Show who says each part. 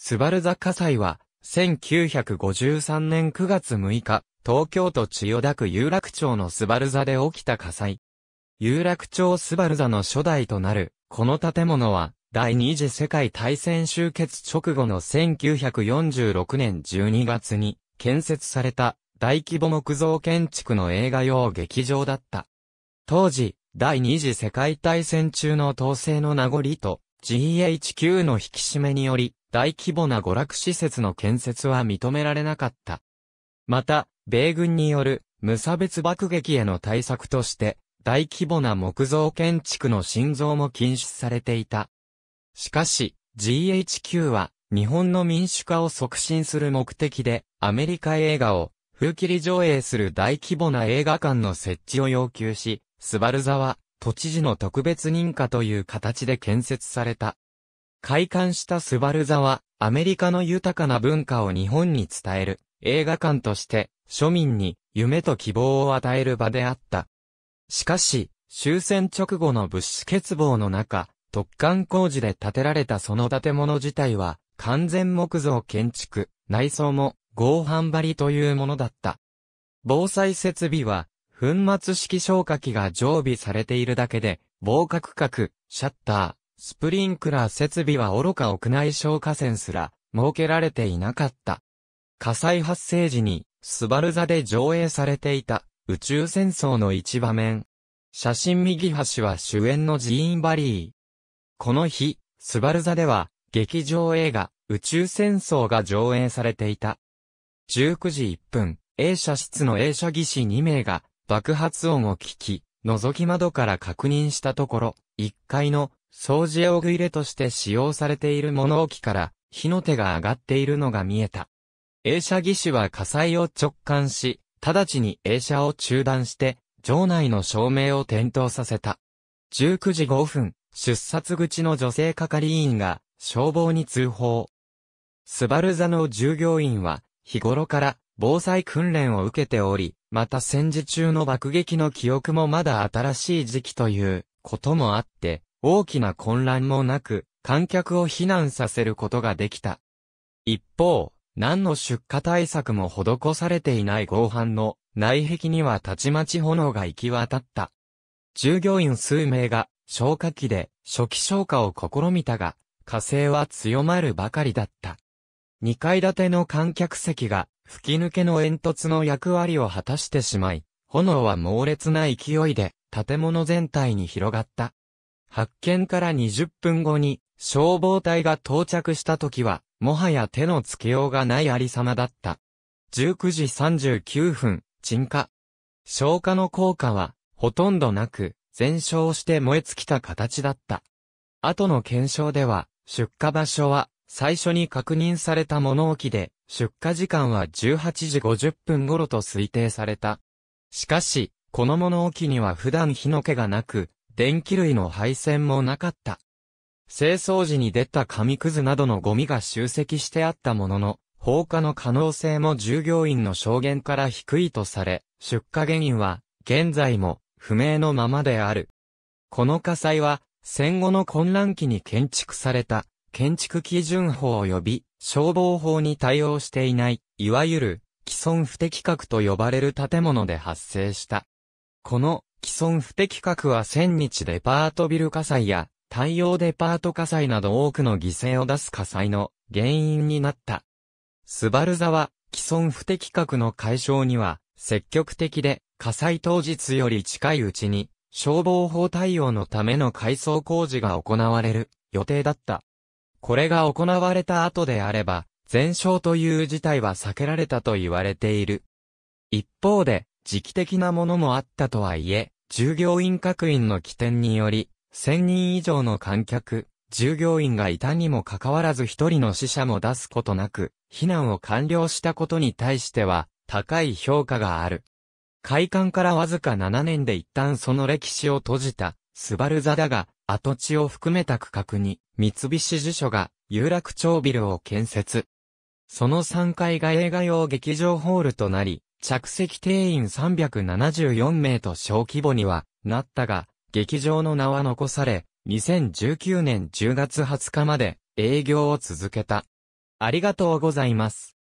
Speaker 1: スバル座火災は、1953年9月6日、東京都千代田区有楽町のスバル座で起きた火災。有楽町スバル座の初代となる、この建物は、第二次世界大戦終結直後の1946年12月に建設された大規模木造建築の映画用劇場だった。当時、第二次世界大戦中の統制の名残と GHQ の引き締めにより大規模な娯楽施設の建設は認められなかった。また、米軍による無差別爆撃への対策として、大規模な木造建築の心臓も禁止されていた。しかし、GHQ は日本の民主化を促進する目的でアメリカ映画を風切り上映する大規模な映画館の設置を要求し、スバルザは都知事の特別認可という形で建設された。開館したスバル座は、アメリカの豊かな文化を日本に伝える、映画館として、庶民に、夢と希望を与える場であった。しかし、終戦直後の物資欠乏の中、突貫工事で建てられたその建物自体は、完全木造建築、内装も、合板張りというものだった。防災設備は、粉末式消火器が常備されているだけで、防火区画、シャッター、スプリンクラー設備は愚か屋内消火栓すら設けられていなかった。火災発生時にスバル座で上映されていた宇宙戦争の一場面。写真右端は主演のジーン・バリー。この日、スバル座では劇場映画宇宙戦争が上映されていた。19時1分、映写室の映写技師2名が爆発音を聞き、覗き窓から確認したところ、1階の掃除用具入れとして使用されている物置から火の手が上がっているのが見えた。映写技師は火災を直感し、直ちに映写を中断して、場内の照明を点灯させた。19時5分、出殺口の女性係員が消防に通報。スバル座の従業員は日頃から防災訓練を受けており、また戦時中の爆撃の記憶もまだ新しい時期ということもあって、大きな混乱もなく、観客を避難させることができた。一方、何の出荷対策も施されていない合板の内壁にはたちまち炎が行き渡った。従業員数名が消火器で初期消火を試みたが、火星は強まるばかりだった。二階建ての観客席が吹き抜けの煙突の役割を果たしてしまい、炎は猛烈な勢いで建物全体に広がった。発見から20分後に消防隊が到着した時は、もはや手のつけようがないありさまだった。19時39分、鎮火。消火の効果は、ほとんどなく、全焼して燃え尽きた形だった。後の検証では、出火場所は、最初に確認された物置で、出火時間は18時50分頃と推定された。しかし、この物置には普段火の気がなく、電気類の配線もなかった。清掃時に出た紙くずなどのゴミが集積してあったものの、放火の可能性も従業員の証言から低いとされ、出火原因は現在も不明のままである。この火災は戦後の混乱期に建築された建築基準法及び消防法に対応していない、いわゆる既存不適格と呼ばれる建物で発生した。この既存不適格は千日デパートビル火災や、太陽デパート火災など多くの犠牲を出す火災の原因になった。スバル座は、既存不適格の解消には、積極的で、火災当日より近いうちに、消防法対応のための改装工事が行われる予定だった。これが行われた後であれば、全焼という事態は避けられたと言われている。一方で、時期的なものもあったとはいえ、従業員各員の起点により、1000人以上の観客、従業員がいたにもかかわらず一人の死者も出すことなく、避難を完了したことに対しては、高い評価がある。開館からわずか7年で一旦その歴史を閉じた、スバル座だが、跡地を含めた区画に、三菱地所が、有楽町ビルを建設。その3階が映画用劇場ホールとなり、着席定員374名と小規模にはなったが、劇場の名は残され、2019年10月20日まで営業を続けた。ありがとうございます。